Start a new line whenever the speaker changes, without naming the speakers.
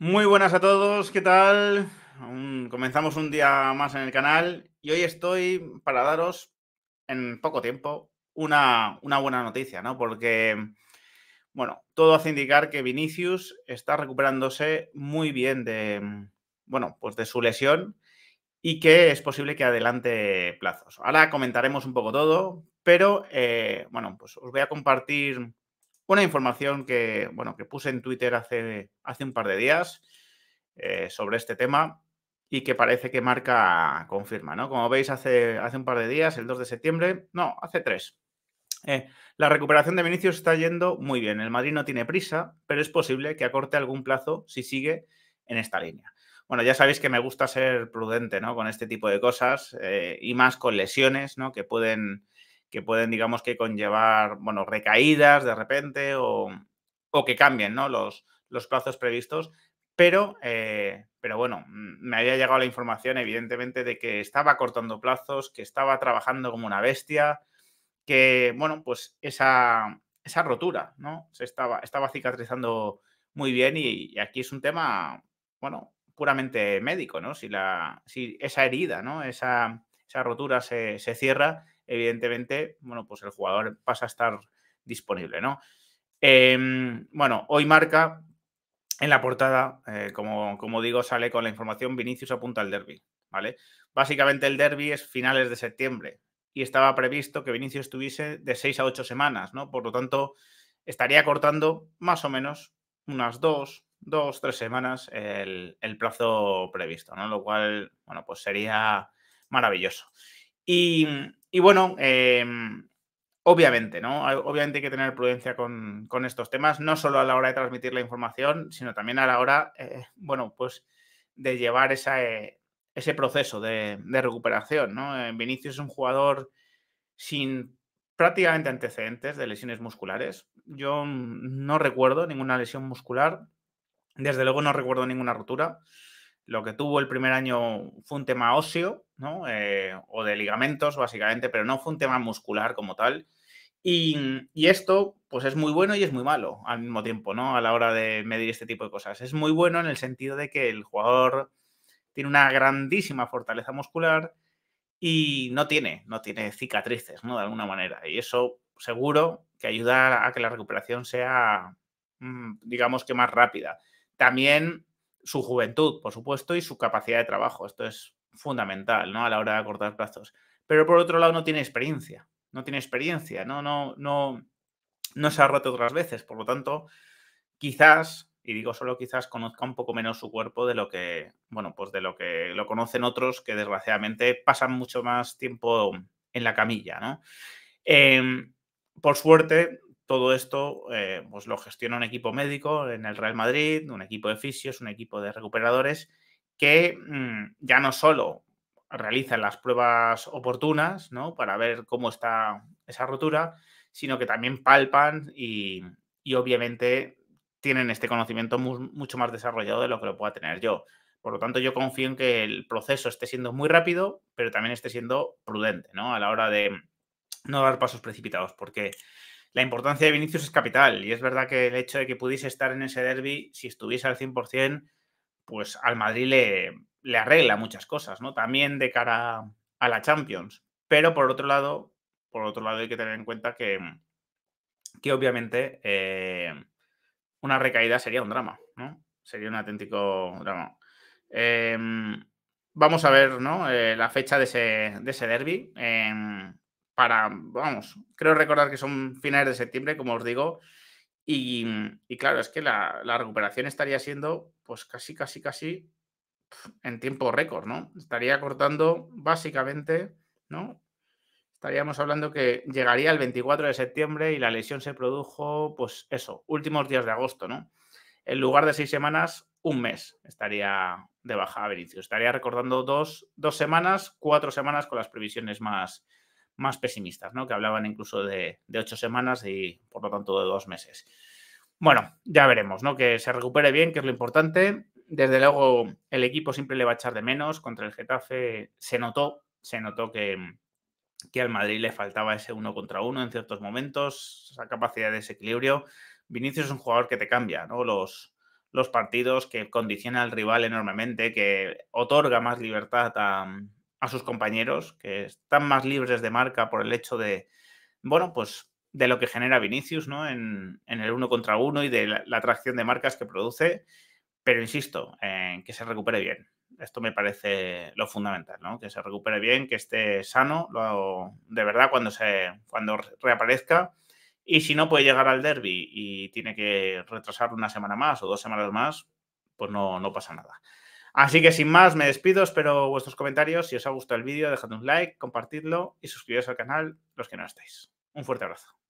Muy buenas a todos, ¿qué tal? comenzamos un día más en el canal y hoy estoy para daros en poco tiempo una, buena noticia, ¿no? Porque, bueno, todo hace indicar que Vinicius está recuperándose muy bien de, bueno, pues de su lesión y que es posible que adelante plazos. Ahora comentaremos un poco todo, pero, eh, bueno, pues os voy a compartir una información que, bueno, que puse en Twitter hace, hace un par de días eh, sobre este tema y que parece que marca confirma, ¿no? Como veis, hace, hace un par de días, el 2 de septiembre, no, hace tres. Eh, la recuperación de Vinicius está yendo muy bien. El Madrid no tiene prisa, pero es posible que acorte algún plazo si sigue en esta línea. Bueno, ya sabéis que me gusta ser prudente, ¿no? Con este tipo de cosas eh, y más con lesiones, ¿no? Que pueden que pueden, digamos, que conllevar, bueno, recaídas de repente o, o que cambien, ¿no? Los, los plazos previstos. Pero, eh, pero bueno, mm, me había llegado la información, evidentemente, de que estaba cortando plazos, que estaba trabajando como una bestia, que, bueno, pues esa, esa rotura, ¿no? Se estaba, estaba cicatrizando muy bien y, aquí es un tema, bueno, puramente médico, ¿no? Si, la, si esa herida, ¿no? Esa, rotura se, se cierra, evidentemente, bueno, pues el jugador pasa a estar disponible, ¿no? Em, bueno, hoy marca en la portada, eh, como, como digo, sale con la información Vinicius apunta al derby, ¿vale? Básicamente el derby es finales de septiembre y estaba previsto que Vinicius estuviese de seis a ocho semanas, ¿no? Por lo tanto, estaría cortando más o menos unas dos, dos, tres semanas el, el plazo previsto, ¿no? Lo cual, bueno, pues sería maravilloso. Mm, y, bueno, em, obviamente, ¿no? Obviamente hay que tener prudencia con, estos temas, no solo a la hora de transmitir la información, sino también a la hora, eh, bueno, pues de llevar eh, ese proceso de, recuperación, ¿no? Eh, Vinicius es un jugador sin prácticamente antecedentes de lesiones musculares. Yo mm, no recuerdo ninguna lesión muscular, desde luego no recuerdo ninguna rotura. Lo que tuvo el primer año fue un tema óseo, ¿no? Eh, o de ligamentos, básicamente, pero no fue un tema muscular como tal. Y, esto, pues es muy bueno y es muy malo al mismo tiempo, ¿no? A la hora de medir este tipo de cosas. Es muy bueno en el sentido de que el jugador tiene una grandísima fortaleza muscular y no tiene, no tiene cicatrices, ¿no? De alguna manera. Y eso seguro que ayuda a que la recuperación sea, mm, digamos que más rápida. También su juventud, por supuesto, y su capacidad de trabajo. Esto es fundamental, ¿no? A la hora de cortar plazos. Pero por otro lado, no tiene experiencia. No tiene experiencia, ¿no? No, no, no se ha roto otras veces. Por lo tanto, quizás, y digo solo quizás, conozca un poco menos su cuerpo de lo que, bueno, pues de lo que lo conocen otros que desgraciadamente pasan mucho más tiempo en la camilla, ¿no? Em, por suerte, todo esto eh, pues lo gestiona un equipo médico en el Real Madrid, un equipo de fisios, un equipo de recuperadores que mm, ya no solo realizan las pruebas oportunas para ver cómo está esa rotura, sino que también palpan y, obviamente tienen este conocimiento mucho más desarrollado de lo que lo pueda tener yo. Por lo tanto, yo confío en que el proceso esté siendo muy rápido, pero también esté siendo prudente a la hora de no dar pasos precipitados, porque la importancia de Vinicius es capital y es verdad que el hecho de que pudiese estar en ese derby, si estuviese al 100%, pues al Madrid le, le arregla muchas cosas, ¿no? También de cara a la Champions. Pero por otro lado, por otro lado hay que tener en cuenta que, que obviamente eh, una recaída sería un drama, ¿no? Sería un auténtico drama. Em, vamos a ver, ¿no? Eh, la fecha de ese, de ese derby. Em, para, vamos, creo recordar que son finales de septiembre, como os digo, y, mm, claro, es que la, recuperación estaría siendo pues casi, casi, casi en tiempo récord, ¿no? Estaría cortando básicamente, ¿no? Estaríamos hablando que llegaría el 24 de septiembre y la lesión se produjo, pues eso, últimos días de agosto, ¿no? En lugar de seis semanas, un mes estaría de baja Benicio. Estaría recordando dos, dos semanas, cuatro semanas con las previsiones más, más pesimistas, ¿no? que hablaban incluso de, ocho semanas y por lo tanto de dos meses. Bueno, ya veremos, ¿no? que se recupere bien, que es lo importante. Desde luego, el equipo siempre le va a echar de menos. Contra el Getafe se notó, se notó que, que al Madrid le faltaba ese uno contra uno en ciertos momentos, esa capacidad de desequilibrio. Vinicius es un jugador que te cambia ¿no? los, los partidos, que condiciona al rival enormemente, que otorga más libertad a, a sus compañeros, que están más libres de marca por el hecho de, bueno, pues de lo que genera Vinicius, ¿no? En, en el uno contra uno y de la, atracción de marcas que produce. Pero insisto, en que se recupere bien. Esto me parece lo fundamental, ¿no? Que se recupere bien, que esté sano, de verdad, cuando, se, cuando reaparezca. Y si no puede llegar al derby y tiene que retrasar una semana más o dos semanas más, pues no, no pasa nada. Así que sin más, me despido, espero vuestros comentarios. Si os ha gustado el vídeo, dejad un like, compartidlo y suscribiros al canal los que no estáis. Un fuerte abrazo.